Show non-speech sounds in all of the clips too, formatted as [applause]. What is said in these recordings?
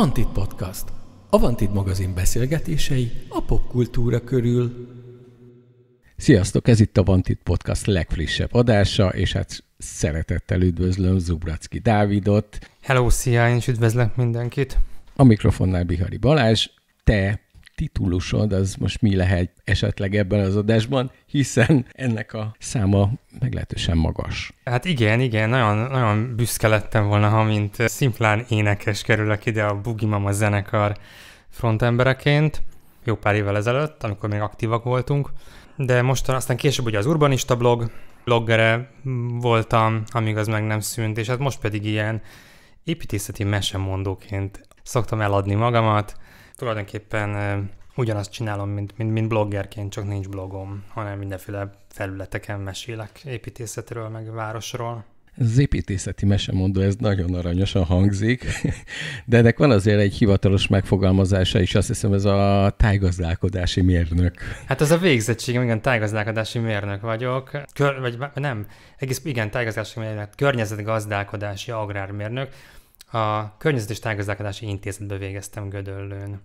Vantit Podcast. A Vantit magazin beszélgetései a popkultúra körül. Sziasztok, ez itt a Vantit Podcast legfrissebb adása, és hát szeretettel üdvözlöm Zubracki Dávidot. Hello, szia, én is üdvözlök mindenkit. A mikrofonnál Bihari Balázs, te titulusod az most mi lehet esetleg ebben az adásban, hiszen ennek a száma meglehetősen magas. Hát igen, igen, nagyon, nagyon büszke lettem volna, ha mint szimplán énekes kerülök ide a Mama zenekar frontembereként, jó pár évvel ezelőtt, amikor még aktívak voltunk, de most aztán később ugye az Urbanista blog, bloggere voltam, amíg az meg nem szűnt, és hát most pedig ilyen építészeti mesemondóként szoktam eladni magamat, tulajdonképpen ugyanazt csinálom, mint, mint, mint bloggerként, csak nincs blogom, hanem mindenféle felületeken mesélek építészetről, meg városról. Ez az építészeti mesemondó, ez nagyon aranyosan hangzik, de ennek van azért egy hivatalos megfogalmazása is, azt hiszem ez a tájgazdálkodási mérnök. Hát az a végzettség, igen, tájgazdálkodási mérnök vagyok, Kör, vagy nem, egész, igen, tájgazdálkodási mérnök, környezetgazdálkodási agrármérnök, a Környezet és Tágazálkodási Intézetbe végeztem Gödöllőn.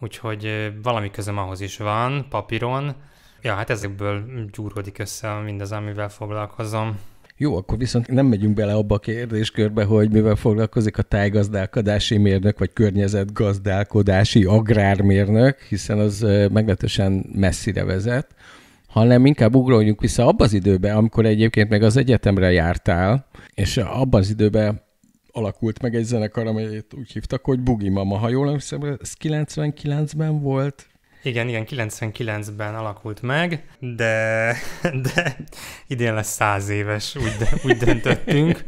Úgyhogy valami közöm ahhoz is van, papíron. Ja, hát ezekből gyúródik össze mindaz, amivel foglalkozom. Jó, akkor viszont nem megyünk bele abba a kérdéskörbe, hogy mivel foglalkozik a tájgazdálkodási mérnök, vagy környezetgazdálkodási agrármérnök, hiszen az meglehetősen messzire vezet, hanem inkább ugróljunk vissza abba az időbe, amikor egyébként meg az egyetemre jártál, és abban az időben alakult meg egy zenekar, amelyet úgy hívtak, hogy Bugi Mama, ha jól emlékszem, ez 99-ben volt. Igen, igen, 99-ben alakult meg, de, de idén lesz száz éves, úgy, úgy döntöttünk.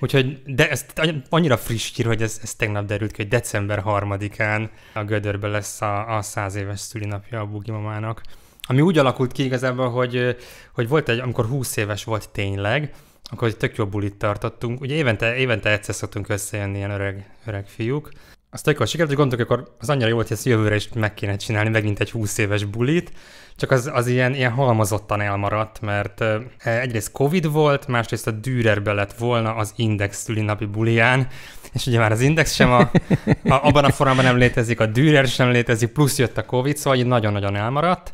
Úgyhogy, de ez annyira friss hír, hogy ez, ez tegnap derült ki, hogy december 3-án a Gödörben lesz a, a száz éves szülinapja a Mamának. Ami úgy alakult ki igazából, hogy, hogy volt egy, amikor 20 éves volt tényleg, akkor egy tök jó bulit tartottunk. Ugye évente, évente egyszer szoktunk összejönni ilyen öreg, öreg fiúk. Azt jól sikerült, hogy gondoltuk, akkor az annyira jó, hogy ezt jövőre is meg kéne csinálni, megint egy 20 éves bulit, csak az, az ilyen, ilyen halmozottan elmaradt, mert egyrészt Covid volt, másrészt a Dürerbe lett volna az Index napi bulián, és ugye már az Index sem a, a, abban a formában nem létezik, a Dürer sem létezik, plusz jött a Covid, szóval így nagyon-nagyon elmaradt.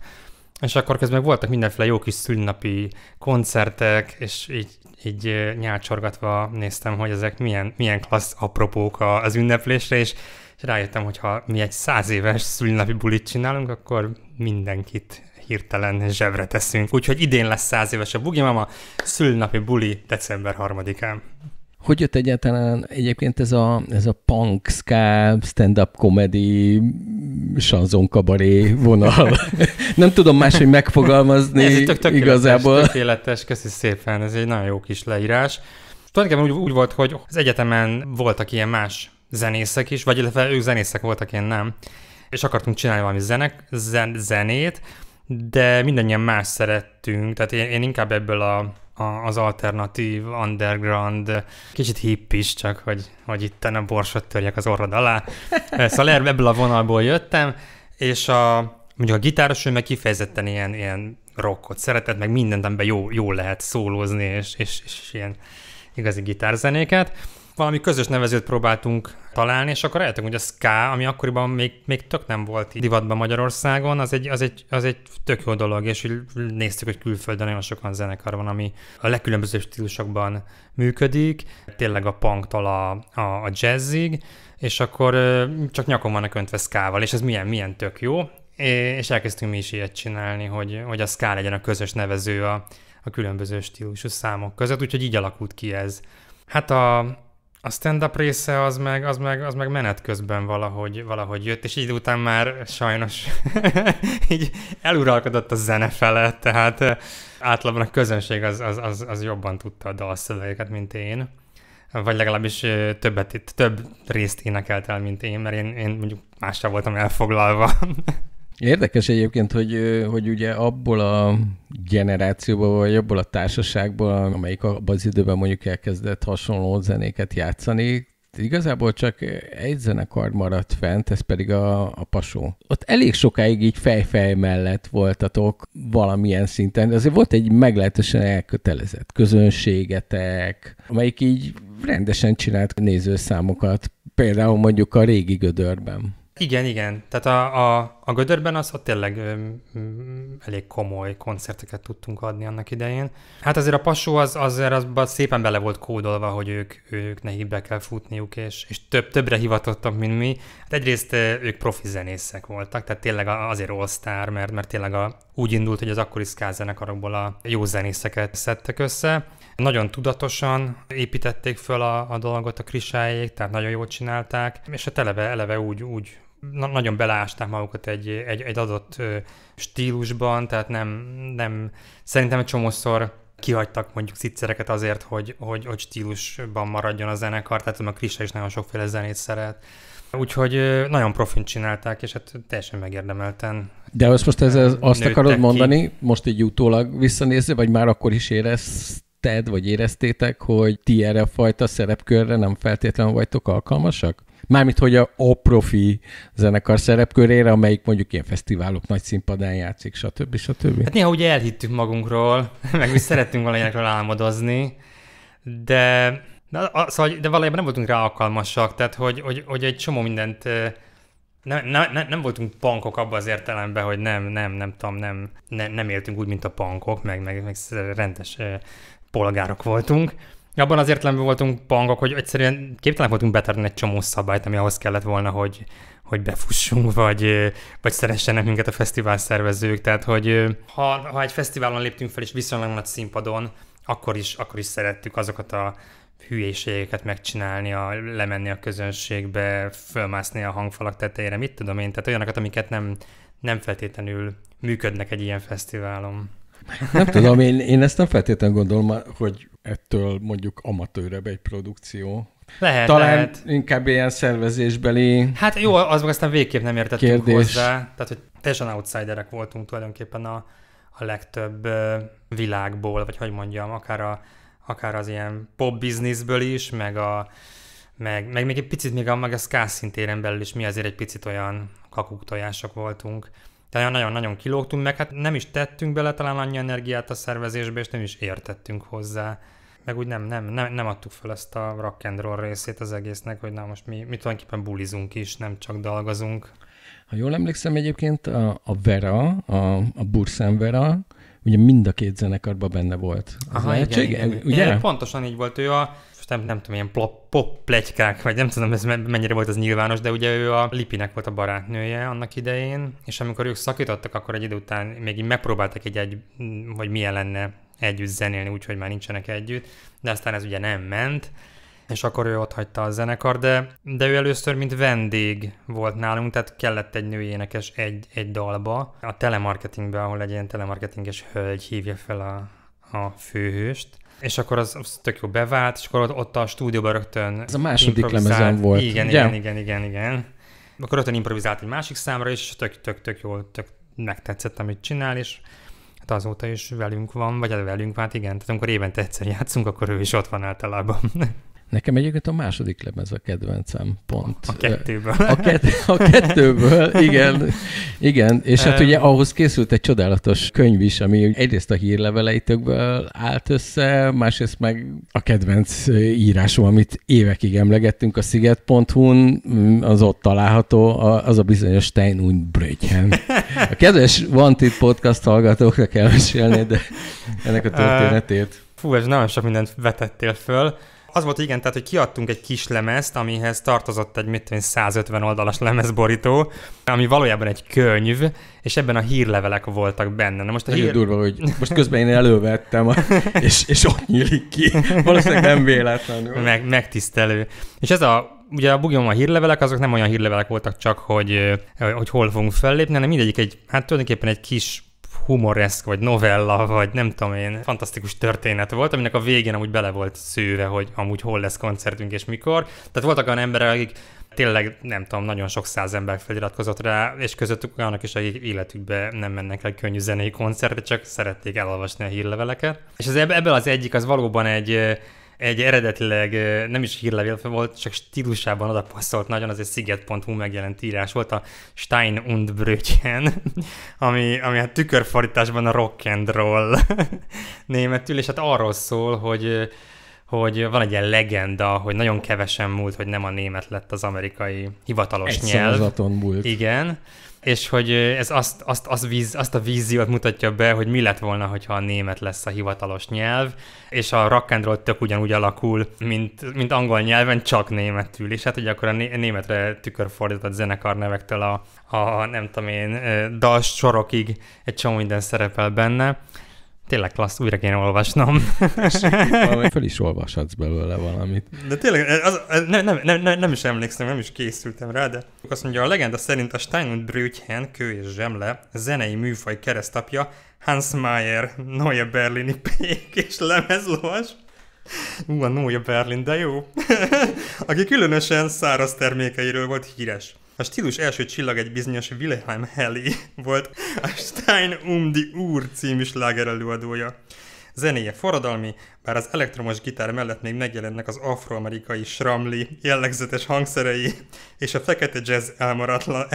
És akkor közben voltak mindenféle jó kis szülnapi koncertek, és így így nyácsorgatva néztem, hogy ezek milyen, milyen klassz apropók az ünneplésre, és, és rájöttem, hogy ha mi egy száz éves szülinapi bulit csinálunk, akkor mindenkit hirtelen zsebre teszünk. Úgyhogy idén lesz száz éves a bugimama, szülinapi buli december 3-án hogy jött egyáltalán egyébként ez a, ez a punk, ska, stand-up comedy, sanzon kabaré vonal? [laughs] Nem tudom máshogy megfogalmazni ez tök tök igazából. Tökéletes, köszi szépen, ez egy nagyon jó kis leírás. Tulajdonképpen úgy, úgy volt, hogy az egyetemen voltak ilyen más zenészek is, vagy illetve ők zenészek voltak, én nem. És akartunk csinálni valami zenek, zen, zenét, de mindannyian más szerettünk, tehát én, én inkább ebből a az alternatív, underground, kicsit is csak hogy, hogy itten a borsot törjek az orrod alá. [laughs] Szóval ebből a vonalból jöttem, és a, mondjuk a gitáros, ő meg kifejezetten ilyen, ilyen rockot szeretett, meg mindent, amiben jó, jó lehet szólózni, és, és, és ilyen igazi gitárzenéket valami közös nevezőt próbáltunk találni, és akkor rájöttünk, hogy a ska, ami akkoriban még, még tök nem volt divatban Magyarországon, az egy, az, egy, az egy tök jó dolog, és néztük, hogy külföldön nagyon sokan zenekar van, ami a legkülönbözőbb stílusokban működik, tényleg a punktól a, a, a jazzig, és akkor csak nyakon vannak öntve val és ez milyen, milyen tök jó, és elkezdtünk mi is ilyet csinálni, hogy, hogy a ska legyen a közös nevező a, a különböző stílusú számok között, úgyhogy így alakult ki ez. Hát a, a stand-up része az meg, az meg, az meg menet közben valahogy, valahogy jött, és így után már sajnos [laughs] így eluralkodott a zene felett, tehát általában a közönség az, az, az, az jobban tudta a dalszövegeket, mint én. Vagy legalábbis többet, több részt énekelt el, mint én, mert én, én mondjuk mással voltam elfoglalva. [laughs] Érdekes egyébként, hogy, hogy ugye abból a generációból, vagy abból a társaságból, amelyik abban az időben mondjuk elkezdett hasonló zenéket játszani, igazából csak egy zenekar maradt fent, ez pedig a, a Pasó. Ott elég sokáig így fejfej mellett voltatok valamilyen szinten, de azért volt egy meglehetősen elkötelezett közönségetek, amelyik így rendesen csinált nézőszámokat, például mondjuk a régi gödörben. Igen, igen. Tehát a, a a gödörben az ott tényleg ö, elég komoly koncerteket tudtunk adni annak idején. Hát azért a pasó az, azért az szépen bele volt kódolva, hogy ők, ők ne hibbe kell futniuk, és, és több, többre hivatottak, mint mi. Hát egyrészt ők profi zenészek voltak, tehát tényleg azért all mert, mert tényleg a, úgy indult, hogy az akkori zenekarokból a jó zenészeket szedtek össze. Nagyon tudatosan építették föl a, a dolgot a krisájék, tehát nagyon jól csinálták, és a hát televe eleve úgy, úgy na- nagyon beleásták magukat egy, egy, egy adott stílusban, tehát nem, nem szerintem egy csomószor kihagytak mondjuk szitszereket azért, hogy, hogy, hogy stílusban maradjon a zenekar, tehát a Krisa is nagyon sokféle zenét szeret. Úgyhogy nagyon profint csinálták, és hát teljesen megérdemelten. De azt most ez, ez azt akarod mondani, ki. most így utólag visszanézve, vagy már akkor is érezted, vagy éreztétek, hogy ti erre a fajta szerepkörre nem feltétlenül vagytok alkalmasak? Mármint, hogy a, a profi zenekar szerepkörére, amelyik mondjuk ilyen fesztiválok nagy színpadán játszik, stb. stb. Hát néha ugye elhittük magunkról, [laughs] meg mi szerettünk valamiről álmodozni, de, de, szóval, de valójában nem voltunk rá alkalmasak, tehát hogy, hogy, hogy egy csomó mindent nem, nem, nem voltunk pankok abban az értelemben, hogy nem, nem, nem tudom, nem, nem, nem éltünk úgy, mint a pankok, meg, meg, meg rendes polgárok voltunk, abban azért nem voltunk pangok, hogy egyszerűen képtelen voltunk betartani egy csomó szabályt, ami ahhoz kellett volna, hogy, hogy befussunk, vagy, vagy szeressenek minket a fesztivál szervezők. Tehát, hogy ha, ha egy fesztiválon léptünk fel, és viszonylag nagy színpadon, akkor is, akkor is szerettük azokat a hülyeségeket megcsinálni, a, lemenni a közönségbe, fölmászni a hangfalak tetejére, mit tudom én, tehát olyanokat, amiket nem, nem feltétlenül működnek egy ilyen fesztiválon. Nem tudom, én, én ezt nem feltétlenül gondolom, hogy ettől mondjuk amatőrebb egy produkció. Lehet, Talán lehet. inkább ilyen szervezésbeli Hát jó, az meg aztán végképp nem értettünk kérdés. hozzá. Tehát, hogy teljesen outsiderek voltunk tulajdonképpen a, a legtöbb világból, vagy hogy mondjam, akár, a, akár az ilyen pop bizniszből is, meg a meg, meg még egy picit még a, meg a szintéren belül is mi azért egy picit olyan kakuktojások voltunk. Tehát nagyon-nagyon kilógtunk, meg hát nem is tettünk bele talán annyi energiát a szervezésbe, és nem is értettünk hozzá. Meg úgy nem, nem, nem, nem adtuk fel ezt a rock and roll részét az egésznek, hogy na most mi, mi tulajdonképpen bulizunk is, nem csak dolgozunk. Ha jól emlékszem egyébként, a, a Vera, a, a Burszán Vera, ugye mind a két zenekarban benne volt. Az Aha, igen, igen. Ugye? Igen, pontosan így volt. Ő a, most nem, nem tudom, ilyen pop plegykák, vagy nem tudom, ez mennyire volt az nyilvános, de ugye ő a Lipinek volt a barátnője annak idején, és amikor ők szakítottak, akkor egy idő után még így megpróbáltak egy, egy hogy milyen lenne együtt zenélni, úgyhogy már nincsenek együtt, de aztán ez ugye nem ment, és akkor ő ott hagyta a zenekar, de, de ő először mint vendég volt nálunk, tehát kellett egy női énekes egy, egy dalba, a telemarketingbe, ahol egy ilyen telemarketinges hölgy hívja fel a, a főhőst, és akkor az, az tök jó bevált, és akkor ott, ott a stúdióban rögtön Ez a második lemezen volt. Igen, igen, igen, igen, igen. Akkor rögtön improvizált egy másik számra, és tök, tök, tök jó, tök megtetszett, amit csinál, és hát azóta is velünk van, vagy hát velünk, hát igen, tehát amikor évente egyszer játszunk, akkor ő is ott van általában. Nekem egyébként a második lemez a kedvencem, pont. A kettőből. A, kett, a kettőből, igen. igen. És hát ugye ahhoz készült egy csodálatos könyv is, ami egyrészt a hírleveleitökből állt össze, másrészt meg a kedvenc írásom, amit évekig emlegettünk a sziget.hu-n, az ott található, az a bizonyos Stein und Brötchen. A kedves Wanted podcast hallgatóknak mesélni, de ennek a történetét. Fú, ez nagyon sok mindent vetettél föl az volt igen, tehát hogy kiadtunk egy kis lemezt, amihez tartozott egy mit 150 oldalas lemezborító, ami valójában egy könyv, és ebben a hírlevelek voltak benne. Na most a Nagyon hír... durva, hogy [laughs] most közben én elővettem, a, és, és ott nyílik ki. Valószínűleg nem véletlenül. Meg, megtisztelő. És ez a ugye a Bugyom a hírlevelek, azok nem olyan hírlevelek voltak csak, hogy, hogy hol fogunk fellépni, hanem mindegyik egy, hát tulajdonképpen egy kis humoreszk, vagy novella, vagy nem tudom én, fantasztikus történet volt, aminek a végén amúgy bele volt szőve, hogy amúgy hol lesz koncertünk és mikor. Tehát voltak olyan emberek, akik tényleg nem tudom, nagyon sok száz ember feliratkozott rá, és közöttük olyanok is, akik életükbe nem mennek el könnyű zenei koncertre, csak szerették elolvasni a hírleveleket. És az, ebből az egyik az valóban egy egy eredetileg nem is hírlevél volt, csak stílusában oda nagyon, az egy sziget.hu megjelent írás volt a Stein und Brötchen, [laughs] ami, ami hát tükörfordításban a rock and roll [laughs] németül, és hát arról szól, hogy hogy van egy ilyen legenda, hogy nagyon kevesen múlt, hogy nem a német lett az amerikai hivatalos egy nyelv. múlt. Igen, és hogy ez azt, azt, azt, víz, azt a víziót mutatja be, hogy mi lett volna, hogyha a német lesz a hivatalos nyelv, és a rock and roll tök ugyanúgy alakul, mint, mint angol nyelven, csak németül, és hát hogy akkor a németre tükörfordított nevektől a, a nem tudom én, dalsorokig egy csomó minden szerepel benne, Tényleg klassz, újra kéne olvasnom. [laughs] Valami fel is olvashatsz belőle valamit. De tényleg, az, nem, nem, nem, nem, is emlékszem, nem is készültem rá, de azt mondja, a legenda szerint a Steinund Brötchen, kő és zsemle, zenei műfaj keresztapja, Hans Mayer, Noja Berlini Pék és lemezlovas. Ú, a Neue Berlin, de jó. [laughs] Aki különösen száraz termékeiről volt híres. A stílus első csillag egy bizonyos Wilhelm Heli volt a Stein um die Uhr című sláger előadója. Zenéje forradalmi, bár az elektromos gitár mellett még megjelennek az afroamerikai sramli jellegzetes hangszerei, és a fekete jazz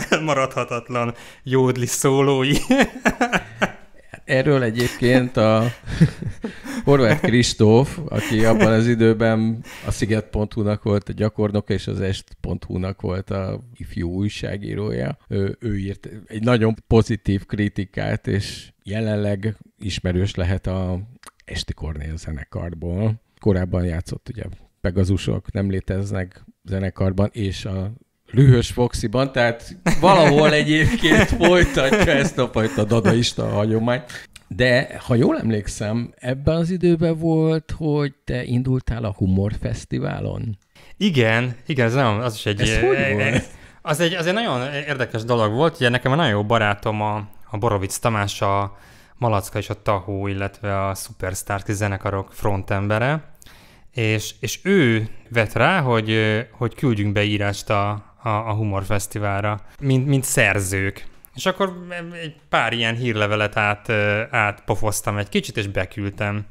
elmaradhatatlan jódli szólói. [laughs] Erről egyébként a Horváth Kristóf, aki abban az időben a Sziget.hu-nak volt a gyakornoka, és az Est.hu-nak volt a ifjú újságírója, ő, ő írt egy nagyon pozitív kritikát, és jelenleg ismerős lehet a Esti Kornél zenekarból. Korábban játszott ugye Pegazusok nem léteznek zenekarban, és a Lühös Foxiban, tehát valahol egyébként folytatja ezt a fajta dadaista hagyományt. De ha jól emlékszem, ebben az időben volt, hogy te indultál a Humor Fesztiválon. Igen, igen, ez nem, az is egy... Ez e, hogy e, volt? Az egy, az egy nagyon érdekes dolog volt, ugye nekem a nagyon jó barátom a, a Borovic Tamás, a Malacka és a Tahó, illetve a Superstar zenekarok frontembere, és, és ő vett rá, hogy, hogy küldjünk be írást a, a, a humorfesztiválra, mint, mint szerzők. És akkor egy pár ilyen hírlevelet át, átpofoztam egy kicsit, és beküldtem.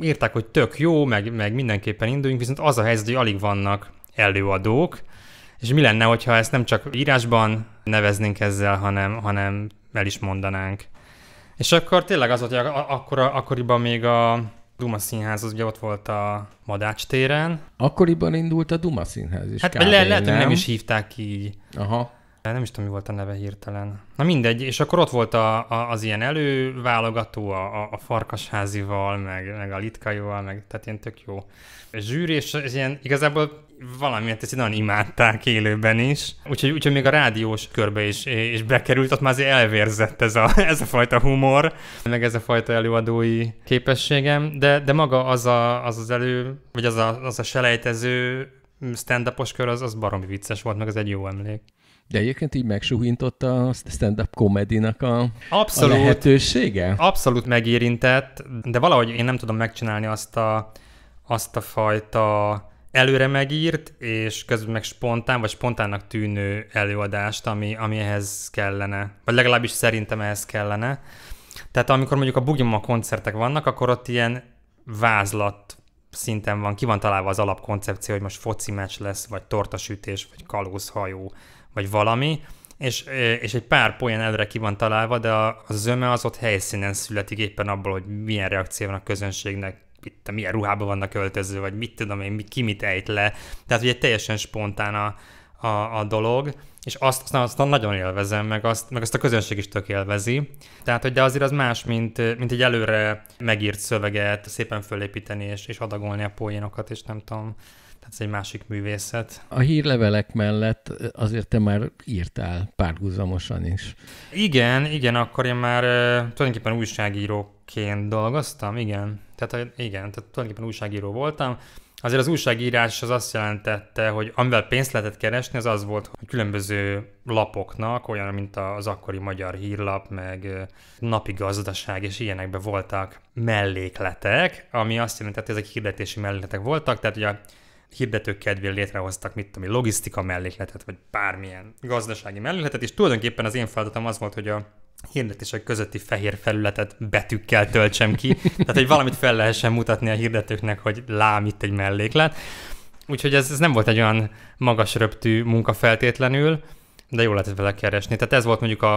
Írták, hogy tök jó, meg, meg mindenképpen induljunk, viszont az a helyzet, hogy alig vannak előadók, és mi lenne, hogyha ezt nem csak írásban neveznénk ezzel, hanem, hanem el is mondanánk. És akkor tényleg az volt, hogy akkor akkoriban még a Duma Színház, az ugye ott volt a Madács téren. Akkoriban indult a Duma Színház is. Hát kb. le, lehet, nem? hogy nem is hívták így. Aha. Nem is tudom, mi volt a neve hirtelen. Na mindegy, és akkor ott volt a, a, az ilyen előválogató a, a, farkasházival, meg, meg a litkaival, meg tehát ilyen tök jó. És zsűri, és, és ilyen igazából valamiért ezt nagyon imádták élőben is. Úgyhogy, úgyhogy még a rádiós körbe is és bekerült, ott már azért elvérzett ez a, [laughs] ez a fajta humor, meg ez a fajta előadói képességem, de, de maga az, a, az az elő, vagy az a, az a selejtező stand kör, az, az baromi vicces volt, meg az egy jó emlék. De egyébként így megsuhintott a stand-up komedinak a, a lehetősége? Abszolút megérintett, de valahogy én nem tudom megcsinálni azt a, azt a fajta előre megírt, és közben meg spontán, vagy spontánnak tűnő előadást, ami, ami ehhez kellene. Vagy legalábbis szerintem ehhez kellene. Tehát amikor mondjuk a Bugima koncertek vannak, akkor ott ilyen vázlat szinten van, ki van találva az alapkoncepció, hogy most foci meccs lesz, vagy tortasütés, vagy kalózhajó, vagy valami, és, és egy pár poén előre ki van találva, de a, a zöme az ott helyszínen születik éppen abból, hogy milyen reakció van a közönségnek, itt milyen ruhában vannak öltöző, vagy mit tudom én, ki mit ejt le. Tehát ugye teljesen spontán a, a, a dolog, és azt, azt, azt nagyon élvezem, meg azt, meg azt a közönség is tök élvezi. Tehát, hogy de azért az más, mint, mint egy előre megírt szöveget szépen fölépíteni, és, és adagolni a poénokat, és nem tudom, tehát ez egy másik művészet. A hírlevelek mellett azért te már írtál párhuzamosan is. Igen, igen, akkor én már tulajdonképpen újságíróként dolgoztam, igen. Tehát igen, tehát tulajdonképpen újságíró voltam. Azért az újságírás az azt jelentette, hogy amivel pénzt lehetett keresni, az az volt, hogy különböző lapoknak, olyan, mint az akkori magyar hírlap, meg napi gazdaság, és ilyenekben voltak mellékletek, ami azt jelentette, hogy ezek hirdetési mellékletek voltak, tehát ugye hirdetők kedvéért létrehoztak, mit tudom, logisztika mellékletet, vagy bármilyen gazdasági mellékletet, és tulajdonképpen az én feladatom az volt, hogy a hirdetések közötti fehér felületet betűkkel töltsem ki, tehát hogy valamit fel lehessen mutatni a hirdetőknek, hogy lám itt egy melléklet. Úgyhogy ez, ez nem volt egy olyan magas röptű munka feltétlenül, de jól lehetett vele keresni. Tehát ez volt mondjuk a,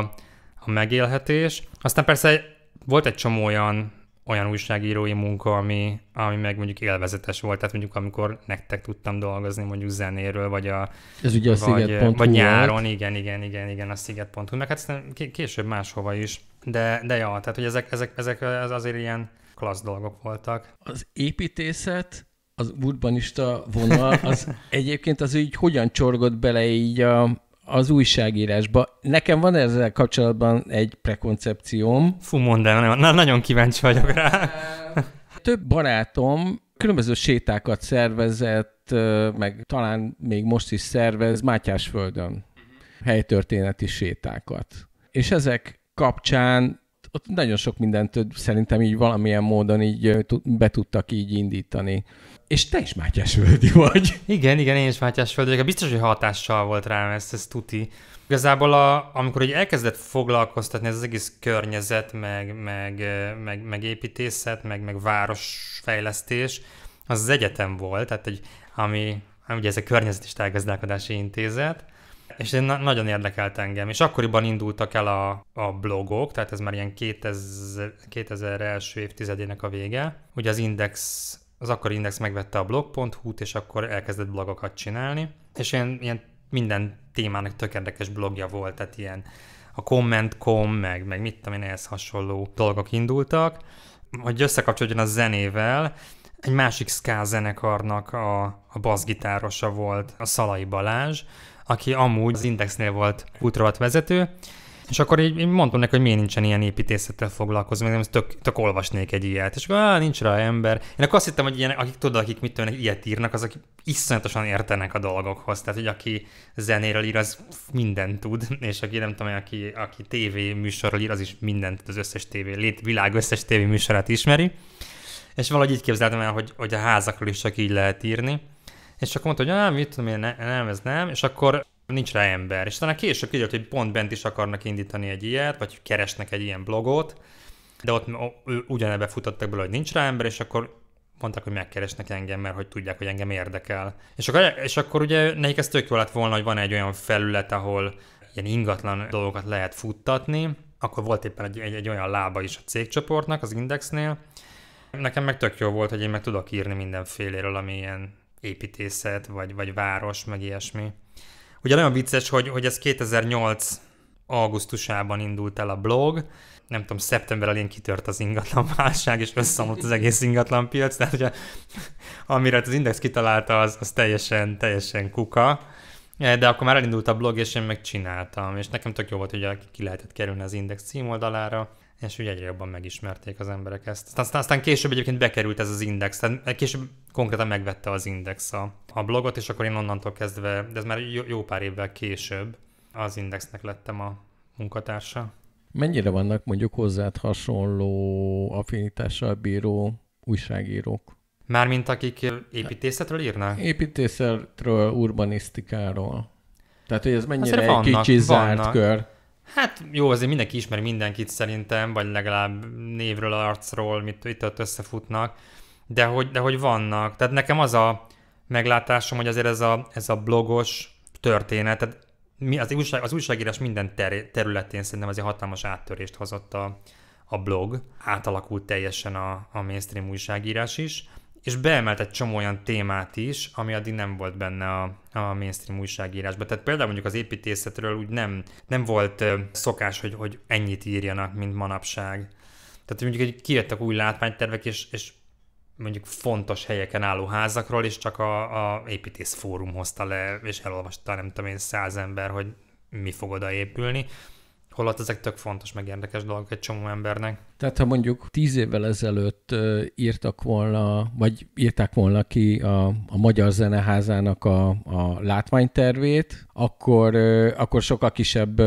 a megélhetés. Aztán persze volt egy csomó olyan olyan újságírói munka, ami, ami meg mondjuk élvezetes volt, tehát mondjuk amikor nektek tudtam dolgozni mondjuk zenéről, vagy a... Ez ugye a vagy, eh, Vagy nyáron, volt. igen, igen, igen, igen, a sziget.hu, meg hát később máshova is, de, de ja, tehát hogy ezek, ezek, ezek az azért ilyen klassz dolgok voltak. Az építészet, az urbanista vonal, az [laughs] egyébként az így hogyan csorgott bele így a, az újságírásba. Nekem van ezzel kapcsolatban egy prekoncepcióm. Fú, mondd el, na, nagyon kíváncsi vagyok rá. [laughs] Több barátom különböző sétákat szervezett, meg talán még most is szervez Mátyásföldön helytörténeti sétákat. És ezek kapcsán ott nagyon sok mindent szerintem így valamilyen módon így be tudtak így indítani. És te is Mátyás Földi vagy. Igen, igen, én is Mátyás Földi vagyok. Biztos, hogy hatással volt rám ez, ez tuti. Igazából a, amikor így elkezdett foglalkoztatni ez az egész környezet, meg, meg, meg, meg építészet, meg, meg városfejlesztés, az az egyetem volt, tehát egy, ami, ami ugye ez a környezet és intézet, és ez nagyon érdekelt engem. És akkoriban indultak el a, a blogok, tehát ez már ilyen 2000, 2000 első évtizedének a vége. Ugye az Index, az akkori Index megvette a blog.hu-t, és akkor elkezdett blogokat csinálni. És ilyen, ilyen minden témának tök érdekes blogja volt, tehát ilyen a comment.com, meg, meg mit tudom én, ehhez hasonló dolgok indultak. Hogy összekapcsolódjon a zenével, egy másik ska zenekarnak a, a bassgitárosa volt, a Szalai Balázs, aki amúgy az Indexnél volt kultrovat vezető, és akkor így, mondtam neki, hogy miért nincsen ilyen építészettel foglalkozni, mert ez tök, tök, olvasnék egy ilyet. És akkor, nincs rá ember. Én akkor azt hittem, hogy ilyen, akik tudod, akik mit tőnek, ilyet írnak, azok iszonyatosan értenek a dolgokhoz. Tehát, hogy aki zenéről ír, az mindent tud, [laughs] és aki nem tudom, aki, aki tévé műsorról ír, az is mindent az összes tévé, lét, világ összes tévé műsorát ismeri. És valahogy így képzeltem el, hogy, hogy a házakról is csak így lehet írni és akkor mondta, hogy nem, mit tudom én, ne, nem, ez nem, és akkor nincs rá ember. És talán később kiderült, hogy pont bent is akarnak indítani egy ilyet, vagy keresnek egy ilyen blogot, de ott ugyanebbe futottak bele, hogy nincs rá ember, és akkor mondták, hogy megkeresnek engem, mert hogy tudják, hogy engem érdekel. És akkor, és akkor ugye nekik ez tök jó lett volna, hogy van egy olyan felület, ahol ilyen ingatlan dolgokat lehet futtatni, akkor volt éppen egy, egy, egy olyan lába is a cégcsoportnak, az Indexnél. Nekem meg tök jó volt, hogy én meg tudok írni mindenféléről, ami ilyen építészet, vagy, vagy város, meg ilyesmi. Ugye nagyon vicces, hogy, hogy ez 2008 augusztusában indult el a blog, nem tudom, szeptember elén kitört az ingatlan [laughs] válság, és összeomlott az egész ingatlan piac, tehát ugye, [laughs] amire az Index kitalálta, az, az teljesen, teljesen kuka. Eh, de akkor már elindult a blog, és én megcsináltam, és nekem tök jó volt, hogy ki lehetett kerülni az Index címoldalára, és ugye egyre jobban megismerték az emberek ezt. Aztán, aztán később egyébként bekerült ez az Index, tehát később konkrétan megvette az Index a, a blogot, és akkor én onnantól kezdve, de ez már jó, jó pár évvel később, az Indexnek lettem a munkatársa. Mennyire vannak mondjuk hozzád hasonló affinitással bíró újságírók? Mármint akik építészetről írnak? Építészetről, urbanisztikáról. Tehát, hogy ez mennyire egy vannak, kicsi zárt vannak. kör. Hát jó, azért mindenki ismer mindenkit szerintem, vagy legalább névről, arcról, mit itt ott összefutnak de hogy, de hogy vannak. Tehát nekem az a meglátásom, hogy azért ez a, ez a blogos történet, tehát mi, az, újság, az újságírás minden ter, területén szerintem azért hatalmas áttörést hozott a, a blog, átalakult teljesen a, a mainstream újságírás is, és beemelt egy csomó olyan témát is, ami addig nem volt benne a, a mainstream újságírásban. Tehát például mondjuk az építészetről úgy nem, nem volt szokás, hogy, hogy ennyit írjanak, mint manapság. Tehát mondjuk egy kijöttek új látványtervek, és, és mondjuk fontos helyeken álló házakról, és csak a, a építész fórum hozta le, és elolvasta nem tudom én száz ember, hogy mi fog odaépülni. épülni holott ezek tök fontos, meg érdekes dolgok egy csomó embernek. Tehát ha mondjuk tíz évvel ezelőtt írtak volna, vagy írták volna ki a, a Magyar Zeneházának a, a látványtervét, akkor, akkor sokkal kisebb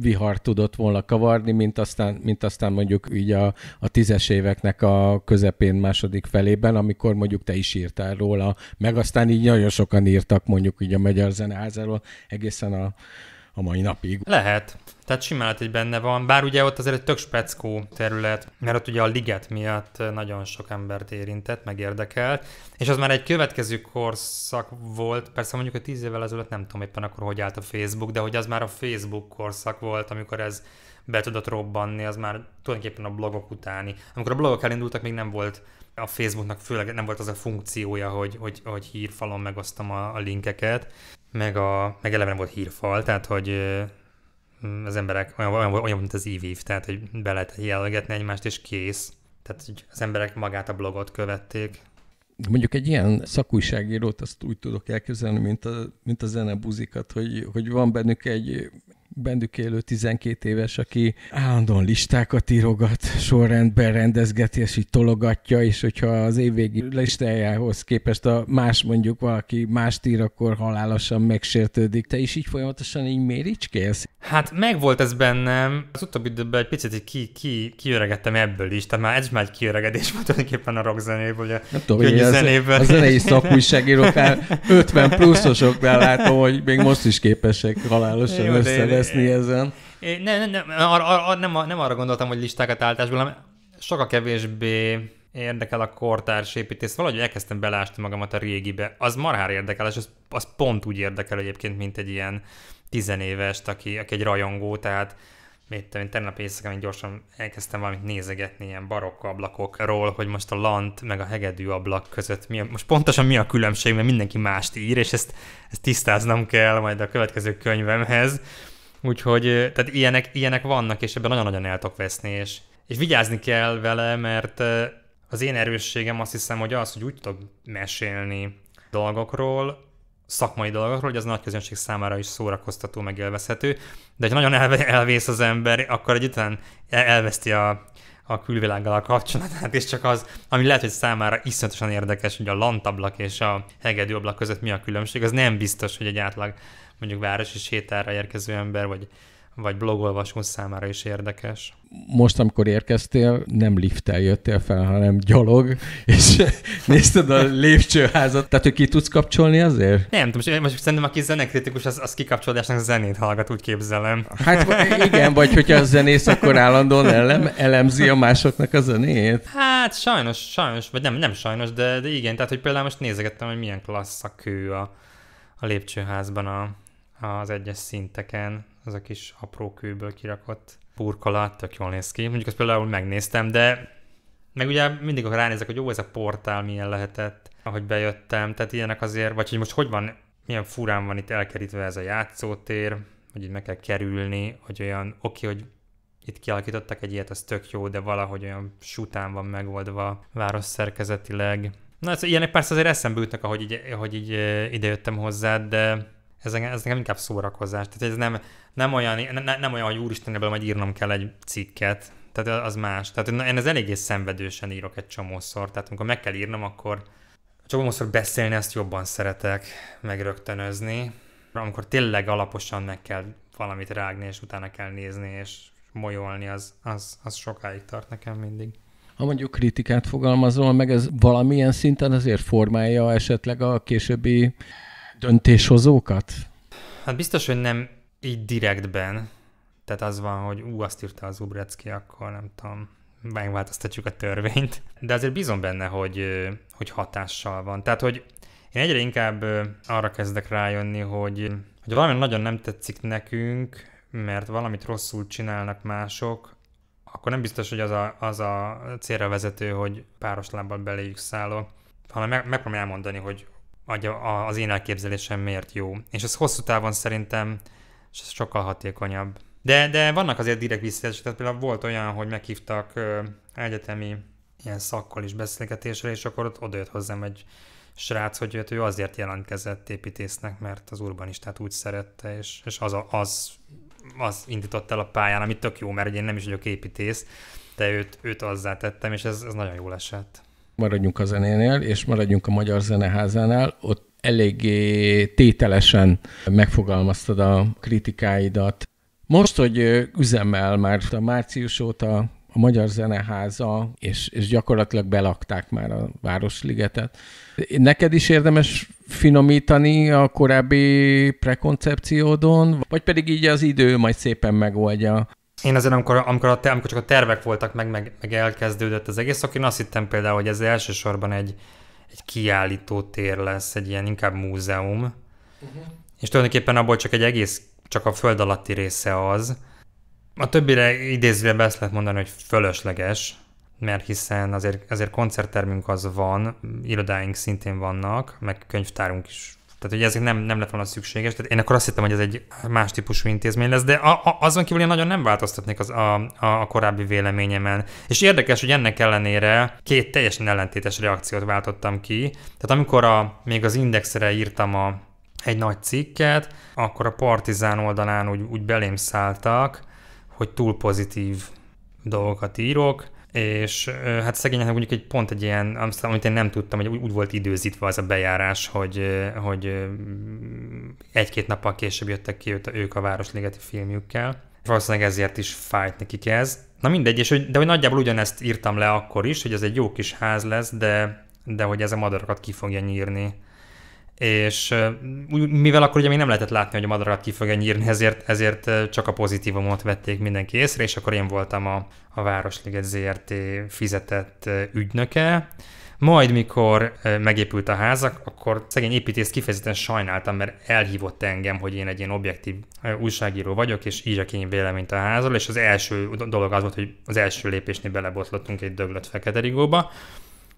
vihar tudott volna kavarni, mint aztán, mint aztán mondjuk így a, a tízes éveknek a közepén, második felében, amikor mondjuk te is írtál róla, meg aztán így nagyon sokan írtak mondjuk így a Magyar Zeneházáról, egészen a a mai napig. Lehet. Tehát simán lehet, hogy benne van, bár ugye ott azért egy tök speckó terület, mert ott ugye a liget miatt nagyon sok embert érintett, meg és az már egy következő korszak volt, persze mondjuk a tíz évvel ezelőtt nem tudom éppen akkor, hogy állt a Facebook, de hogy az már a Facebook korszak volt, amikor ez be tudott robbanni, az már tulajdonképpen a blogok utáni. Amikor a blogok elindultak, még nem volt a Facebooknak főleg nem volt az a funkciója, hogy, hogy, hogy hírfalon megosztom a, a linkeket, meg, a, meg eleve nem volt hírfal, tehát hogy mm, az emberek olyan, olyan, olyan mint az IVIV, tehát hogy be lehet jelölgetni egymást, és kész. Tehát hogy az emberek magát a blogot követték. Mondjuk egy ilyen szakújságírót azt úgy tudok elképzelni, mint a, mint a zenebuzikat, hogy, hogy van bennük egy bennük élő 12 éves, aki állandóan listákat írogat, sorrendben rendezgeti, és így tologatja, és hogyha az évvégi listájához képest a más mondjuk valaki más ír, akkor halálosan megsértődik. Te is így folyamatosan így méricskélsz? Hát megvolt ez bennem. Az utóbbi időben egy picit így ki, ki, kiöregettem ebből is, tehát már ez már egy kiöregedés volt tulajdonképpen a rock zenéből, ugye Nem tudom, könnyű az, zenéből. A zenei szakújságíróknál 50 pluszosoknál látom, hogy még most is képesek halálosan Jó, összeveszni én, ezen. Én, nem, nem, nem, ar, ar, nem, nem arra gondoltam, hogy listákat álltásból, hanem sokkal kevésbé érdekel a kortárs építész. Valahogy elkezdtem belásni magamat a régibe. Az marhár érdekel, és az, az pont úgy érdekel egyébként, mint egy ilyen tizenévest, aki, aki egy rajongó, tehát mit én tegnap éjszaka én gyorsan elkezdtem valamit nézegetni ilyen barokk ablakokról, hogy most a lant meg a hegedű ablak között mi a, most pontosan mi a különbség, mert mindenki mást ír, és ezt, ezt tisztáznom kell majd a következő könyvemhez. Úgyhogy tehát ilyenek, ilyenek vannak, és ebben nagyon-nagyon el tudok veszni, és, és vigyázni kell vele, mert az én erősségem azt hiszem, hogy az, hogy úgy tudok mesélni dolgokról, szakmai dolgokról, hogy az nagy közönség számára is szórakoztató, megélvezhető, de ha nagyon elvész az ember, akkor egy után elveszti a, a külvilággal a kapcsolatát, és csak az, ami lehet, hogy számára iszonyatosan érdekes, hogy a lantablak és a hegedűablak között mi a különbség, az nem biztos, hogy egy átlag mondjuk városi sétára érkező ember, vagy vagy blogolvasó számára is érdekes. Most, amikor érkeztél, nem lifttel jöttél fel, hanem gyalog, és [laughs] nézted a lépcsőházat. Tehát, hogy ki tudsz kapcsolni azért? Nem most most szerintem aki zenekritikus, az, az kikapcsolódásnak zenét hallgat, úgy képzelem. Hát [laughs] igen, vagy hogyha a zenész, akkor állandóan elem, elemzi a másoknak a zenét. Hát sajnos, sajnos, vagy nem, nem sajnos, de, de igen, tehát, hogy például most nézegettem, hogy milyen klassz a kő a, a lépcsőházban a, az egyes szinteken az a kis apró kőből kirakott burkolat, tök jól néz ki. Mondjuk azt például megnéztem, de meg ugye mindig ránézek, hogy jó, ez a portál milyen lehetett, ahogy bejöttem, tehát ilyenek azért, vagy hogy most hogy van, milyen furán van itt elkerítve ez a játszótér, hogy itt meg kell kerülni, hogy olyan, oké, okay, hogy itt kialakítottak egy ilyet, az tök jó, de valahogy olyan sután van megoldva város szerkezetileg. Na, ez, ilyenek persze azért eszembe jutnak, ahogy így, ahogy így idejöttem hozzád, de ez, engem, ez engem inkább szórakozás. Tehát ez nem, nem olyan, ne, nem olyan, hogy úristen, ebből majd írnom kell egy cikket. Tehát az más. Tehát én ez eléggé szenvedősen írok egy csomószor. Tehát amikor meg kell írnom, akkor csomószor beszélni ezt jobban szeretek megrögtönözni. Amikor tényleg alaposan meg kell valamit rágni, és utána kell nézni, és molyolni, az, az, az sokáig tart nekem mindig. Ha mondjuk kritikát fogalmazol meg, ez valamilyen szinten azért formálja esetleg a későbbi döntéshozókat? Hát biztos, hogy nem így direktben. Tehát az van, hogy ú, azt írta az Ubrecki, akkor nem tudom, megváltoztatjuk a törvényt. De azért bízom benne, hogy, hogy hatással van. Tehát, hogy én egyre inkább arra kezdek rájönni, hogy, hogy valami nagyon nem tetszik nekünk, mert valamit rosszul csinálnak mások, akkor nem biztos, hogy az a, az a célra vezető, hogy páros lábbal beléjük szállok, hanem meg, megpróbálom elmondani, hogy az én elképzelésem miért jó. És ez hosszú távon szerintem sokkal hatékonyabb. De, de vannak azért direkt visszajelzések, tehát például volt olyan, hogy meghívtak egyetemi ilyen szakkal is beszélgetésre, és akkor ott odajött hozzám egy srác, hogy ő azért jelentkezett építésznek, mert az urbanistát úgy szerette, és, és az, a, az, az indított el a pályán, ami tök jó, mert én nem is vagyok építész, de őt, őt azzá tettem, és ez, ez nagyon jól esett maradjunk a zenénél, és maradjunk a Magyar Zeneházánál, ott eléggé tételesen megfogalmaztad a kritikáidat. Most, hogy üzemel már a március óta a Magyar Zeneháza, és, és gyakorlatilag belakták már a Városligetet. Neked is érdemes finomítani a korábbi prekoncepciódon, vagy pedig így az idő majd szépen megoldja én azért, amikor, amikor, a, amikor csak a tervek voltak meg, meg, meg elkezdődött az egész, akkor én azt hittem például, hogy ez elsősorban egy, egy kiállító tér lesz, egy ilyen inkább múzeum. Uh-huh. És tulajdonképpen abból csak egy egész, csak a föld alatti része az. A többire idézve ezt lehet mondani, hogy fölösleges, mert hiszen azért, azért koncerttermünk az van, irodáink szintén vannak, meg könyvtárunk is tehát, hogy ezek nem, nem lett volna szükséges. Tehát én akkor azt hittem, hogy ez egy más típusú intézmény lesz, de a, a, azon kívül én nagyon nem változtatnék az, a, a, a korábbi véleményemen. És érdekes, hogy ennek ellenére két teljesen ellentétes reakciót váltottam ki. Tehát amikor a, még az indexre írtam a, egy nagy cikket, akkor a Partizán oldalán úgy, úgy belém szálltak, hogy túl pozitív dolgokat írok, és hát szegényeknek mondjuk egy pont egy ilyen, amit én nem tudtam, hogy úgy volt időzítve az a bejárás, hogy, hogy egy-két nappal később jöttek ki ők a Városligeti filmjükkel. Valószínűleg ezért is fájt nekik ez. Na mindegy, és hogy, de hogy nagyjából ugyanezt írtam le akkor is, hogy ez egy jó kis ház lesz, de, de hogy ez a madarakat ki fogja nyírni és mivel akkor ugye még nem lehetett látni, hogy a madarat ki fogja nyírni, ezért, ezért csak a pozitívumot vették mindenki észre, és akkor én voltam a, a Városliget ZRT fizetett ügynöke. Majd, mikor megépült a házak, akkor szegény építész kifejezetten sajnáltam, mert elhívott engem, hogy én egy ilyen objektív újságíró vagyok, és írjak én véleményt a házról, és az első dolog az volt, hogy az első lépésnél belebotlottunk egy döglött fekete rigóba,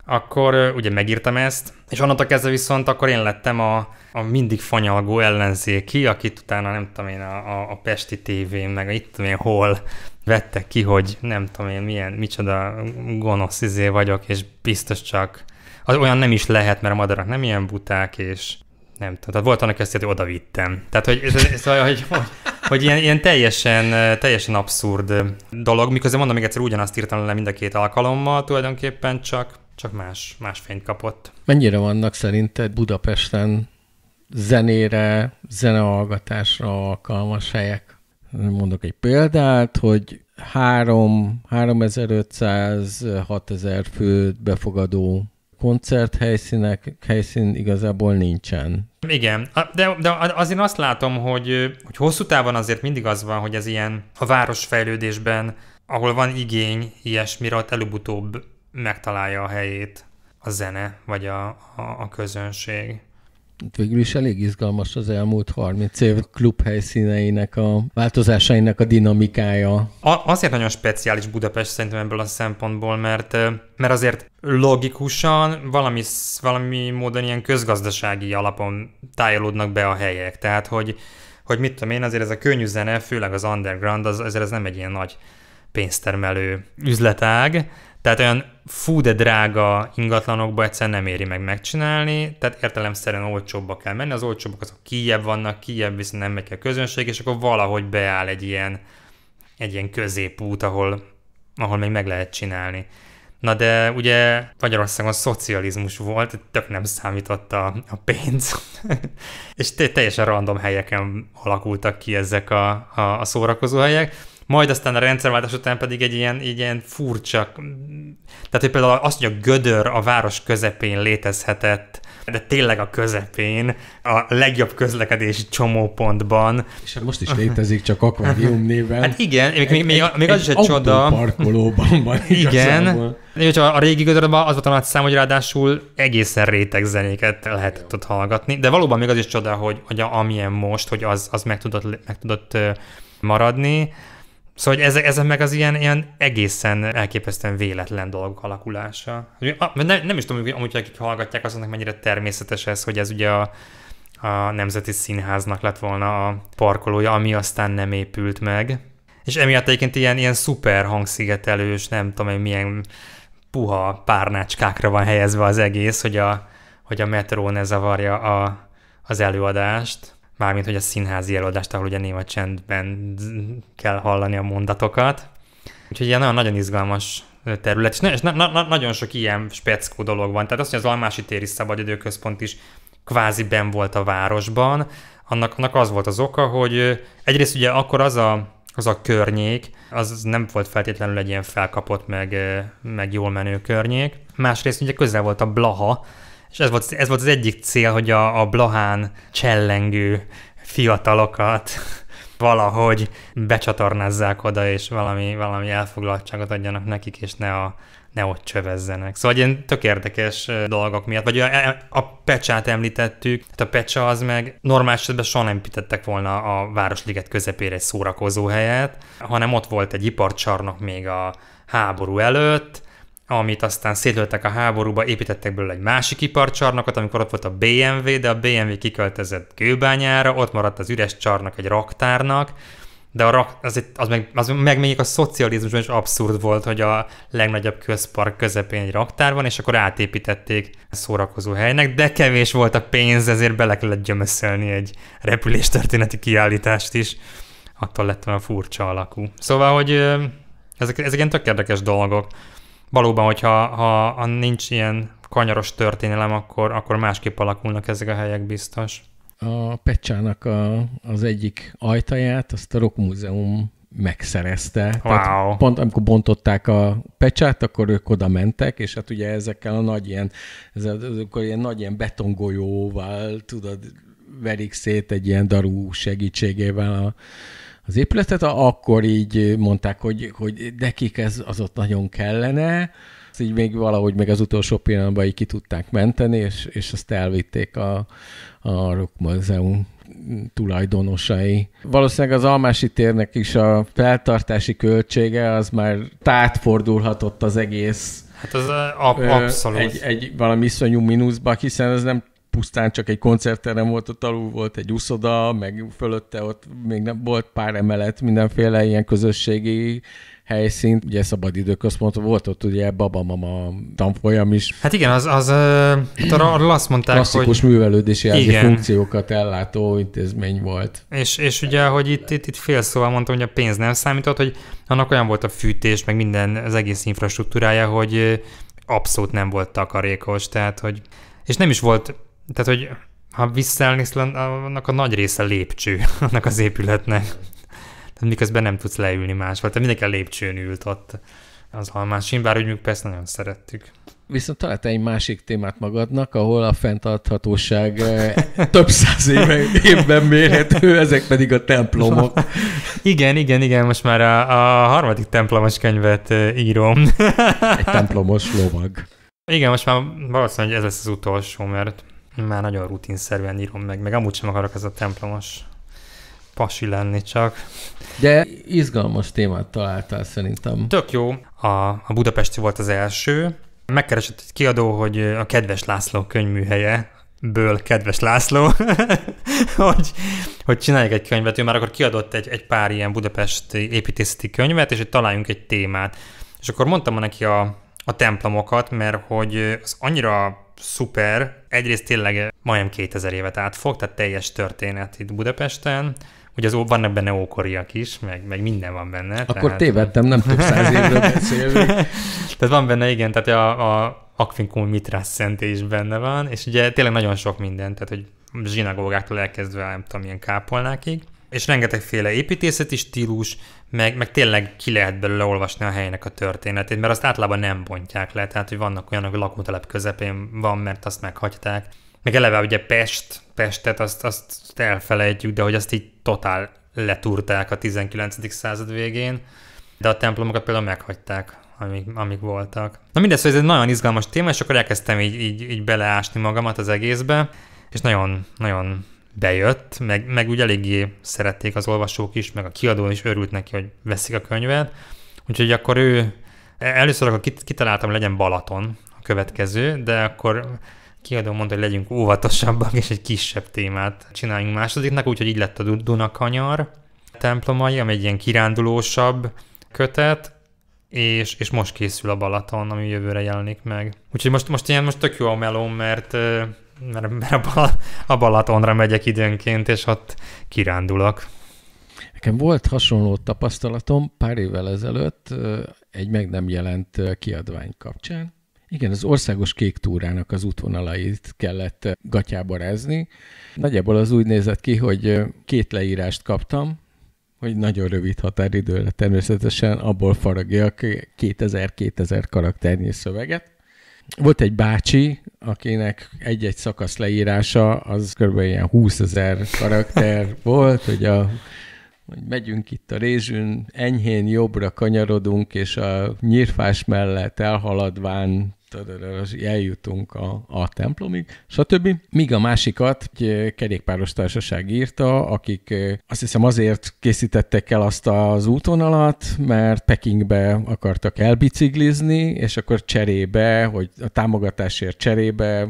akkor ugye megírtam ezt, és onnantól kezdve viszont akkor én lettem a, a mindig fanyalgó ellenzéki, akit utána nem tudom én a, a, a Pesti tévén, meg a itt tudom én hol vettek ki, hogy nem tudom én milyen, micsoda gonosz izé vagyok, és biztos csak az olyan nem is lehet, mert a madarak nem ilyen buták, és nem tudom. Tehát volt annak ezt, hogy oda vittem. Tehát, hogy, ez, ez, hogy, hogy, hogy, hogy ilyen, ilyen, teljesen, teljesen abszurd dolog, miközben mondom még egyszer, ugyanazt írtam le mind a két alkalommal tulajdonképpen, csak csak más, más fényt kapott. Mennyire vannak szerinted Budapesten zenére, zenehallgatásra alkalmas helyek? Mondok egy példát, hogy 3, 3500, 6000 fő befogadó koncerthelyszínek, helyszín igazából nincsen. Igen, de, de azért azt látom, hogy, hogy hosszú távon azért mindig az van, hogy ez ilyen a városfejlődésben, ahol van igény ilyesmire, ott előbb-utóbb megtalálja a helyét a zene, vagy a, a, a közönség. Hát végül is elég izgalmas az elmúlt 30 év klub helyszíneinek, a változásainak a dinamikája. A, azért nagyon speciális Budapest szerintem ebből a szempontból, mert, mert azért logikusan valami, valami módon ilyen közgazdasági alapon tájolódnak be a helyek. Tehát, hogy, hogy mit tudom én, azért ez a könnyű zene, főleg az underground, az, azért ez nem egy ilyen nagy pénztermelő üzletág, tehát olyan fú de drága ingatlanokba egyszerűen nem éri meg megcsinálni, tehát értelemszerűen olcsóbbak kell menni, az olcsóbbak azok kijebb vannak, kijebb viszont nem megy a közönség, és akkor valahogy beáll egy ilyen, egy ilyen középút, ahol, ahol még meg lehet csinálni. Na de ugye Magyarországon szocializmus volt, tök nem számított a, a pénz, [laughs] és teljesen random helyeken alakultak ki ezek a, a, a helyek majd aztán a rendszerváltás után pedig egy ilyen, egy ilyen furcsa, tehát hogy például azt, hogy a gödör a város közepén létezhetett, de tényleg a közepén, a legjobb közlekedési csomópontban. És hát most is létezik, csak akvárium néven. Hát igen, még, még, még, még az is egy csoda. parkolóban van Igen, és a, a régi gödörben az volt a nagy szám, hogy ráadásul egészen réteg zenéket lehetett ott hallgatni, de valóban még az is csoda, hogy, hogy amilyen most, hogy az, az meg tudott, meg tudott maradni. Szóval hogy ezek, ezek meg az ilyen, ilyen egészen elképesztően véletlen dolgok alakulása. Ah, nem, nem is tudom, hogy amúgy, akik hallgatják, azoknak mennyire természetes ez, hogy ez ugye a, a Nemzeti Színháznak lett volna a parkolója, ami aztán nem épült meg. És emiatt egyébként ilyen, ilyen szuper hangszigetelős, nem tudom hogy milyen puha párnácskákra van helyezve az egész, hogy a, hogy a metró ne zavarja a, az előadást mármint hogy a színházi előadást, ahol ugye néma csendben kell hallani a mondatokat. Úgyhogy ilyen nagyon, nagyon izgalmas terület, és, na, és na, na, nagyon sok ilyen speckó dolog van. Tehát azt, hogy az Almási téri szabadidőközpont is kvázi ben volt a városban, annak, annak az volt az oka, hogy egyrészt ugye akkor az a, az a környék, az nem volt feltétlenül egy ilyen felkapott, meg, meg jól menő környék. Másrészt ugye közel volt a Blaha, és ez volt, ez volt az egyik cél, hogy a, a Blahán csellengő fiatalokat [laughs] valahogy becsatornázzák oda, és valami, valami elfoglaltságot adjanak nekik, és ne, a, ne ott csövezzenek. Szóval ilyen tök érdekes dolgok miatt. Vagy a, e, a pecsát említettük, hát a pecsa az meg normális esetben soha nem pitettek volna a Városliget közepére egy szórakozó helyet, hanem ott volt egy iparcsarnok még a háború előtt, amit aztán szétlőttek a háborúba, építettek belőle egy másik iparcsarnokot, amikor ott volt a BMW, de a BMW kiköltözött Kőbányára, ott maradt az üres csarnok egy raktárnak, de a rak, az, itt, az, meg, az meg még a szocializmusban is abszurd volt, hogy a legnagyobb közpark közepén egy raktár van, és akkor átépítették a szórakozó helynek, de kevés volt a pénz, ezért bele kellett gyömöszölni egy repüléstörténeti kiállítást is. Attól lett olyan furcsa alakú. Szóval, hogy ezek, ezek ilyen tök érdekes dolgok valóban, hogyha ha, ha nincs ilyen kanyaros történelem, akkor, akkor másképp alakulnak ezek a helyek biztos. A Pecsának a, az egyik ajtaját, azt a Rock Múzeum megszerezte. Wow. Tehát pont amikor bontották a pecsát, akkor ők oda mentek, és hát ugye ezekkel a nagy ilyen, ezzel, akkor ilyen nagy ilyen betongolyóval, tudod, verik szét egy ilyen darú segítségével a, az épületet, akkor így mondták, hogy, hogy nekik ez az ott nagyon kellene, ezt így még valahogy meg az utolsó pillanatban így ki tudták menteni, és, és azt elvitték a, a Rock Museum tulajdonosai. Valószínűleg az Almási térnek is a feltartási költsége az már tátfordulhatott az egész Hát az a, abszolút. Egy, egy valami iszonyú mínuszba, hiszen ez nem pusztán csak egy koncertterem volt, ott alul volt egy úszoda, meg fölötte ott még nem volt pár emelet, mindenféle ilyen közösségi helyszínt, ugye szabadidőközpont volt ott ugye babamama tanfolyam is. Hát igen, az, az hát arról azt mondták, Klasszikus hogy... művelődési igen. funkciókat ellátó intézmény volt. És, és ugye, hogy itt, itt, itt fél szóval mondtam, hogy a pénz nem számított, hogy annak olyan volt a fűtés, meg minden az egész infrastruktúrája, hogy abszolút nem volt takarékos, tehát hogy és nem is volt tehát, hogy ha visszaelnész, annak a nagy része lépcső, [laughs] annak az épületnek. Tehát miközben nem tudsz leülni máshol. Tehát mindenki a lépcsőn ült ott az almásin, bár úgy persze nagyon szerettük. Viszont találtál egy másik témát magadnak, ahol a fenntarthatóság eh, több száz éve, [laughs] évben mérhető, ezek pedig a templomok. [laughs] Igen, igen, igen, most már a, a harmadik templomos könyvet eh, írom. Egy templomos lovag. Igen, most már valószínűleg ez lesz az utolsó, mert már nagyon rutinszerűen írom meg, meg amúgy sem akarok ez a templomos pasi lenni csak. De izgalmas témát találtál szerintem. Tök jó. A, a Budapesti volt az első. Megkeresett egy kiadó, hogy a Kedves László könyvműhelye ből Kedves László, [laughs] hogy, hogy csináljuk egy könyvet. Ő már akkor kiadott egy, egy pár ilyen budapesti építészeti könyvet, és hogy találjunk egy témát. És akkor mondtam neki a, a templomokat, mert hogy az annyira szuper, egyrészt tényleg majdnem 2000 évet átfog, tehát teljes történet itt Budapesten, Ugye az, vannak benne ókoriak is, meg, meg minden van benne. Akkor tehát... tévedtem, nem több száz évről beszélünk. [laughs] tehát van benne, igen, tehát a, a Akvinkum Mitrász szentély is benne van, és ugye tényleg nagyon sok minden, tehát hogy zsinagógáktól elkezdve nem tudom, ilyen kápolnákig és rengetegféle építészeti stílus, meg, meg tényleg ki lehet belőle olvasni a helynek a történetét, mert azt általában nem bontják le, tehát hogy vannak olyanok, hogy lakótelep közepén van, mert azt meghagyták. Meg eleve ugye Pest, Pestet azt, azt elfelejtjük, de hogy azt így totál letúrták a 19. század végén, de a templomokat például meghagyták, amik, amik voltak. Na mindez, hogy szóval ez egy nagyon izgalmas téma, és akkor elkezdtem így, így, így beleásni magamat az egészbe, és nagyon, nagyon bejött, meg, meg úgy eléggé szerették az olvasók is, meg a kiadó is örült neki, hogy veszik a könyvet. Úgyhogy akkor ő, e, először akkor kitaláltam, hogy legyen Balaton a következő, de akkor kiadó mondta, hogy legyünk óvatosabbak, és egy kisebb témát csináljunk másodiknak, úgyhogy így lett a Dunakanyar templomai, ami egy ilyen kirándulósabb kötet, és, és most készül a Balaton, ami jövőre jelenik meg. Úgyhogy most, most ilyen most tök jó a melón, mert mert, mert a, Bal- a Balatonra megyek időnként, és ott kirándulok. Nekem volt hasonló tapasztalatom pár évvel ezelőtt egy meg nem jelent kiadvány kapcsán. Igen, az országos kék túrának az útvonalait kellett gatyába rezni. Nagyjából az úgy nézett ki, hogy két leírást kaptam, hogy nagyon rövid határidőre természetesen abból a 2000-2000 karakternyi szöveget, volt egy bácsi, akinek egy-egy szakasz leírása, az kb. ilyen 20 ezer karakter [laughs] volt, hogy a hogy megyünk itt a rézsűn, enyhén jobbra kanyarodunk, és a nyírfás mellett elhaladván eljutunk a, a templomig, stb. Míg a másikat egy kerékpáros társaság írta, akik azt hiszem azért készítettek el azt az útvonalat, mert Pekingbe akartak elbiciklizni, és akkor cserébe, hogy a támogatásért cserébe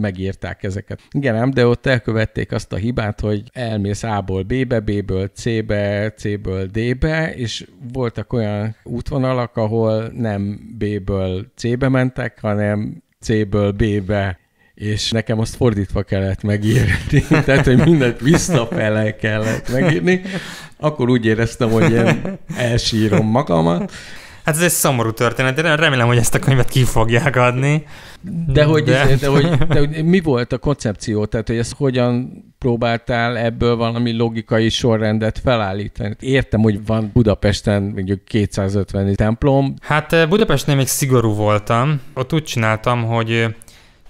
megírták ezeket. Igen, ám, de ott elkövették azt a hibát, hogy elmész A-ból B-be, B-ből C-be, C-ből D-be, és voltak olyan útvonalak, ahol nem B-ből C-be mentek, hanem C-ből B-be és nekem azt fordítva kellett megírni, [laughs] tehát, hogy mindent visszafele kellett megírni, akkor úgy éreztem, hogy én elsírom magamat, Hát ez egy szomorú történet, de remélem, hogy ezt a könyvet ki fogják adni. De hogy, de... Ez, de, hogy, [laughs] de hogy mi volt a koncepció? Tehát, hogy ezt hogyan próbáltál ebből valami logikai sorrendet felállítani? Értem, hogy van Budapesten mondjuk 250 templom. Hát eh, Budapestnél még szigorú voltam. Ott úgy csináltam, hogy eh,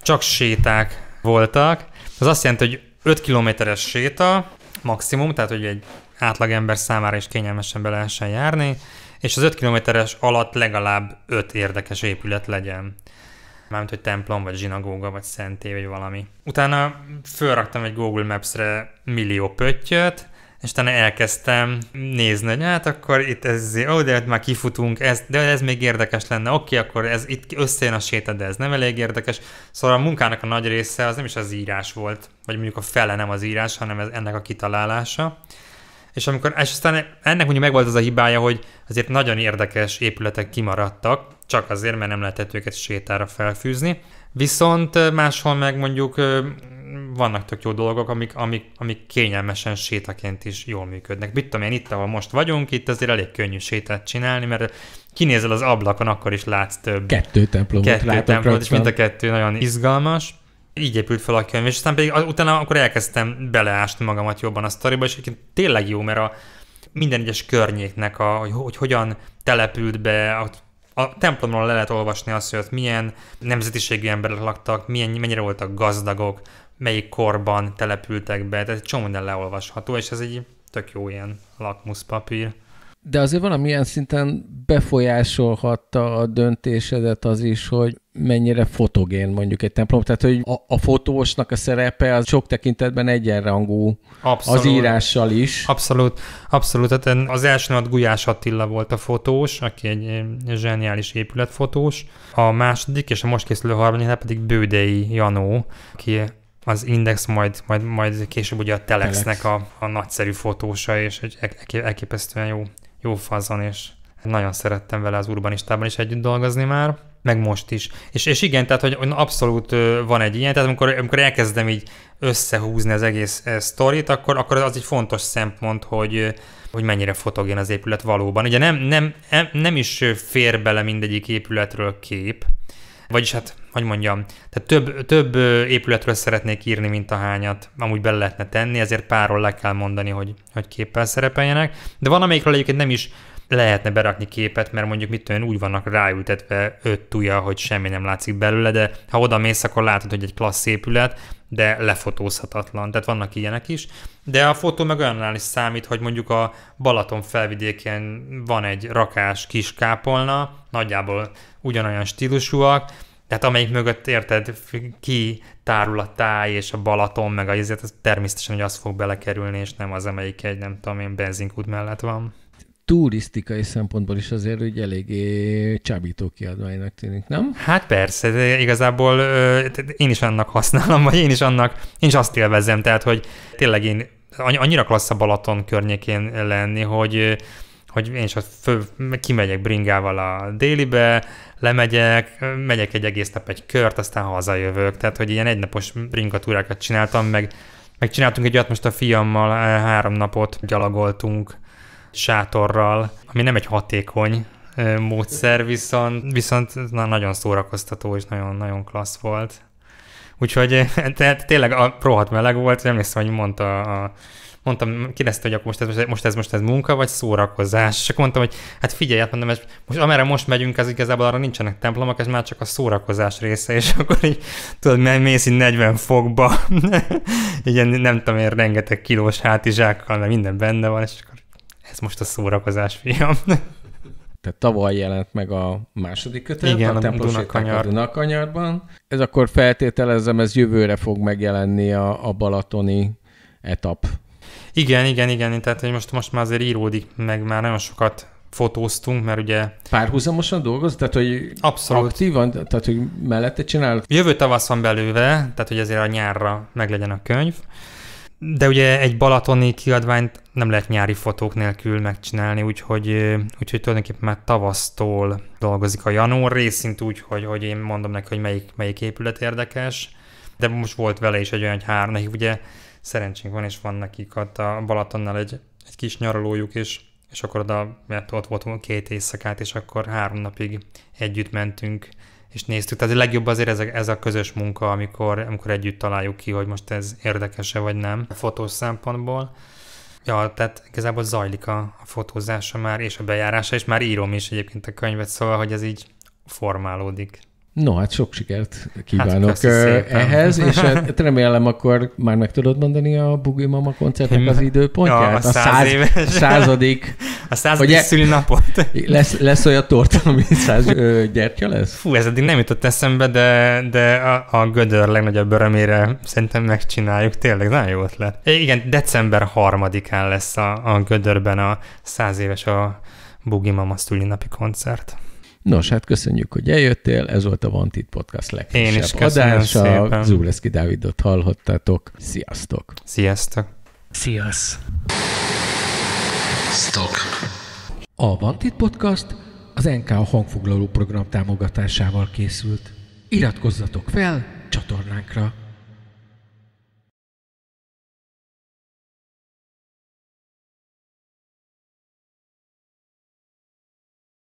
csak séták voltak. Az azt jelenti, hogy 5 kilométeres séta maximum, tehát hogy egy átlagember számára is kényelmesen be lehessen járni és az 5 kilométeres alatt legalább 5 érdekes épület legyen. Mármint, hogy templom, vagy zsinagóga, vagy szentély, vagy valami. Utána fölraktam egy Google Maps-re millió pöttyöt, és utána elkezdtem nézni, hogy hát akkor itt ez, ó, de már kifutunk, ez, de ez még érdekes lenne, oké, okay, akkor ez itt összejön a séta, de ez nem elég érdekes. Szóval a munkának a nagy része az nem is az írás volt, vagy mondjuk a fele nem az írás, hanem ez ennek a kitalálása és amikor, és aztán ennek mondjuk megvolt az a hibája, hogy azért nagyon érdekes épületek kimaradtak, csak azért, mert nem lehetett őket sétára felfűzni, viszont máshol meg mondjuk vannak tök jó dolgok, amik, amik, amik kényelmesen sétaként is jól működnek. Mit tudom én, itt, ahol most vagyunk, itt azért elég könnyű sétát csinálni, mert kinézel az ablakon, akkor is látsz több. Kettő templomot Kettő templomot, és mind a kettő nagyon izgalmas így épült fel a könyv, és aztán pedig utána akkor elkezdtem beleásni magamat jobban a sztoriba, és egyébként tényleg jó, mert a minden egyes környéknek, a, hogy, hogy hogyan települt be, a, a templomról le lehet olvasni azt, hogy ott milyen nemzetiségű emberek laktak, milyen, mennyire voltak gazdagok, melyik korban települtek be, tehát egy csomó minden leolvasható, és ez egy tök jó ilyen lakmuszpapír de azért valamilyen szinten befolyásolhatta a döntésedet az is, hogy mennyire fotogén mondjuk egy templom. Tehát, hogy a, a fotósnak a szerepe az sok tekintetben egyenrangú abszolút, az írással is. Abszolút, abszolút. Tehát az első nagy Gulyás Attila volt a fotós, aki egy zseniális épületfotós. A második és a most készülő harmadik pedig Bődei Janó, aki az Index, majd, majd, majd később ugye a Telexnek Telex. a, a nagyszerű fotósa, és egy e- e- elképesztően jó jó fazon, és nagyon szerettem vele az urbanistában is együtt dolgozni már, meg most is. És, és igen, tehát hogy abszolút van egy ilyen, tehát amikor, amikor elkezdem így összehúzni az egész e, sztorit, akkor, akkor az egy fontos szempont, hogy, hogy mennyire fotogén az épület valóban. Ugye nem, nem, e, nem is fér bele mindegyik épületről kép, vagyis hát, hogy mondjam, tehát több, több épületről szeretnék írni, mint a hányat. Amúgy bele lehetne tenni, ezért párról le kell mondani, hogy, hogy képpel szerepeljenek. De van, amelyikről egyébként nem is lehetne berakni képet, mert mondjuk mit tudom, úgy vannak ráültetve öt tuja, hogy semmi nem látszik belőle, de ha oda mész, akkor látod, hogy egy klassz épület, de lefotózhatatlan. Tehát vannak ilyenek is, de a fotó meg olyannál is számít, hogy mondjuk a Balaton felvidéken van egy rakás kis kápolna, nagyjából ugyanolyan stílusúak, tehát amelyik mögött érted, ki tárul a táj és a Balaton, meg a izet, az természetesen, hogy az fog belekerülni, és nem az, amelyik egy, nem tudom én, benzinkút mellett van turisztikai szempontból is azért hogy eléggé csábító kiadványnak tűnik, nem? Hát persze, de igazából ö, én is annak használom, vagy én is annak, én is azt élvezem, tehát hogy tényleg én annyira klassz a Balaton környékén lenni, hogy hogy én is föl, kimegyek bringával a délibe, lemegyek, megyek egy egész nap egy kört, aztán hazajövök. Tehát, hogy ilyen egynapos bringatúrákat csináltam, meg, megcsináltunk egy olyat hát most a fiammal, eh, három napot gyalogoltunk sátorral, ami nem egy hatékony módszer, viszont, viszont nagyon szórakoztató és nagyon-nagyon klassz volt. Úgyhogy [laughs] tehát tényleg a rohadt meleg volt, emlékszem, hogy mondta a, mondtam, kérdezte, hogy akkor most ez, most ez, most ez, most ez munka, vagy szórakozás. És akkor mondtam, hogy hát figyelj, hát mondom, ez, most amerre most megyünk, ez igazából arra nincsenek templomok, ez már csak a szórakozás része, és [laughs] akkor így, tudod, mész így 40 fokba, [laughs] ilyen nem tudom én, rengeteg kilós hátizsákkal, mert minden benne van, és csak ez most a szórakozás, fiam. [laughs] Tehát tavaly jelent meg a második kötet, Igen, a Dunakanyar. a Dunakanyarban. Ez akkor feltételezem, ez jövőre fog megjelenni a, a balatoni etap. Igen, igen, igen, tehát hogy most, most már azért íródik, meg már nagyon sokat fotóztunk, mert ugye... Párhuzamosan dolgoz? Tehát, hogy Abszolút. aktívan? Tehát, hogy mellette csinál? Jövő tavasz van belőle, tehát, hogy azért a nyárra meglegyen a könyv de ugye egy balatoni kiadványt nem lehet nyári fotók nélkül megcsinálni, úgyhogy, úgyhogy tulajdonképpen már tavasztól dolgozik a január részint úgy, hogy, hogy én mondom neki, hogy melyik, melyik épület érdekes, de most volt vele is egy olyan, hogy három, nekik ugye szerencsénk van, és van nekik ott a Balatonnal egy, egy kis nyaralójuk, is és akkor oda, mert ott voltunk két éjszakát, és akkor három napig együtt mentünk és néztük. Tehát a legjobb azért ez a, ez a közös munka, amikor, amikor együtt találjuk ki, hogy most ez érdekese vagy nem a fotós szempontból. Ja, tehát igazából zajlik a, a fotózása már, és a bejárása, és már írom is egyébként a könyvet, szóval, hogy ez így formálódik. No, hát sok sikert kívánok hát ehhez, és [laughs] hát remélem akkor már meg tudod mondani a Bugi Mama koncertnek az időpontját? Ja, a, száz, száz éves. századik. [laughs] A századik szülinapot. [laughs] Lesz, lesz olyan torta, ami száz ö, gyertya lesz? Fú, ez eddig nem jutott eszembe, de, de a, a gödör legnagyobb örömére szerintem megcsináljuk. Tényleg nagyon jó ötlet. Igen, december harmadikán lesz a, a gödörben a száz éves a Bugi Mama szülinapi koncert. Nos, hát köszönjük, hogy eljöttél. Ez volt a Vantit Podcast legfrissebb Én is adása. Szépen. Zuleszki Dávidot hallhattátok. Sziasztok! Sziasztok! Sziasztok! A Vantit Podcast az NK a hangfoglaló program támogatásával készült. Iratkozzatok fel csatornánkra!